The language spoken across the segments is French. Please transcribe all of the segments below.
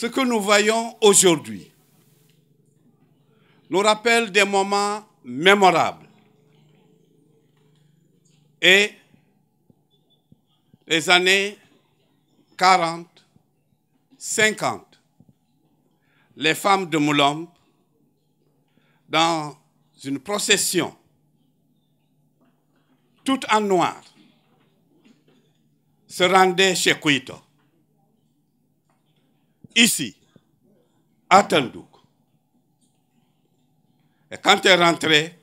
ce que nous voyons aujourd'hui nous rappelle des moments mémorables et les années 40, 50, les femmes de Moulombe, dans une procession, toutes en noir, se rendaient chez Kuito ici, à Tendouk. Et quand elle rentrait,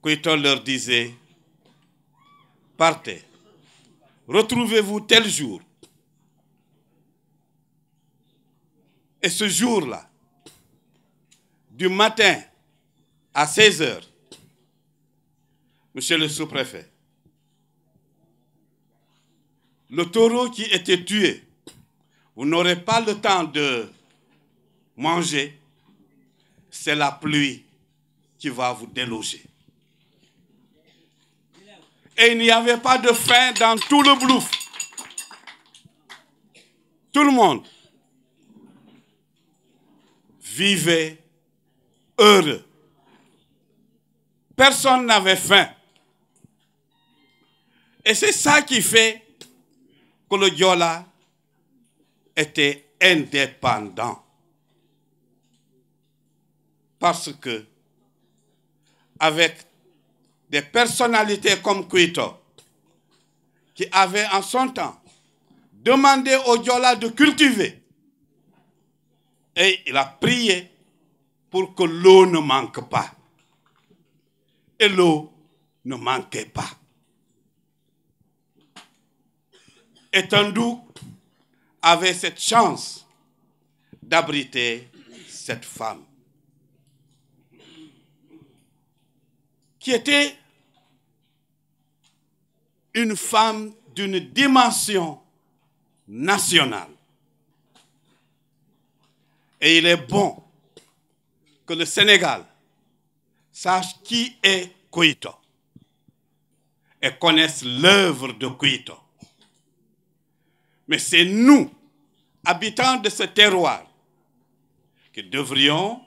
Kouiton leur disait, partez, retrouvez-vous tel jour. Et ce jour-là, du matin à 16 heures, monsieur le sous-préfet, le taureau qui était tué vous n'aurez pas le temps de manger, c'est la pluie qui va vous déloger. Et il n'y avait pas de faim dans tout le blouf. Tout le monde vivait heureux. Personne n'avait faim. Et c'est ça qui fait que le Diola était indépendant. Parce que, avec des personnalités comme Kuito... qui avait en son temps demandé au Diola de cultiver, et il a prié pour que l'eau ne manque pas. Et l'eau ne manquait pas. Et Tandou avait cette chance d'abriter cette femme qui était une femme d'une dimension nationale. Et il est bon que le Sénégal sache qui est Kuito et connaisse l'œuvre de Kuito. Mais c'est nous habitants de ce terroir, que devrions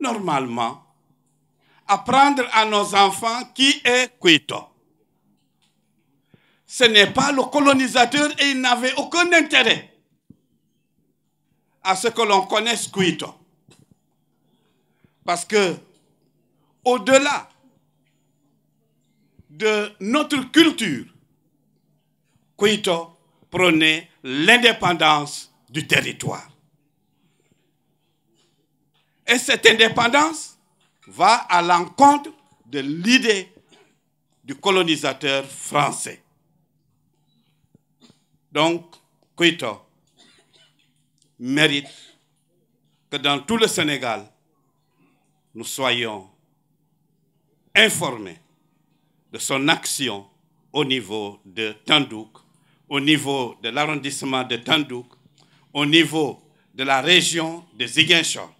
normalement apprendre à nos enfants qui est Quito. Ce n'est pas le colonisateur et il n'avait aucun intérêt à ce que l'on connaisse Quito. Parce que, au-delà de notre culture, Quito Prenait l'indépendance du territoire. Et cette indépendance va à l'encontre de l'idée du colonisateur français. Donc, Quito mérite que dans tout le Sénégal, nous soyons informés de son action au niveau de Tandouk au niveau de l'arrondissement de Tandouk, au niveau de la région de Ziguinchor.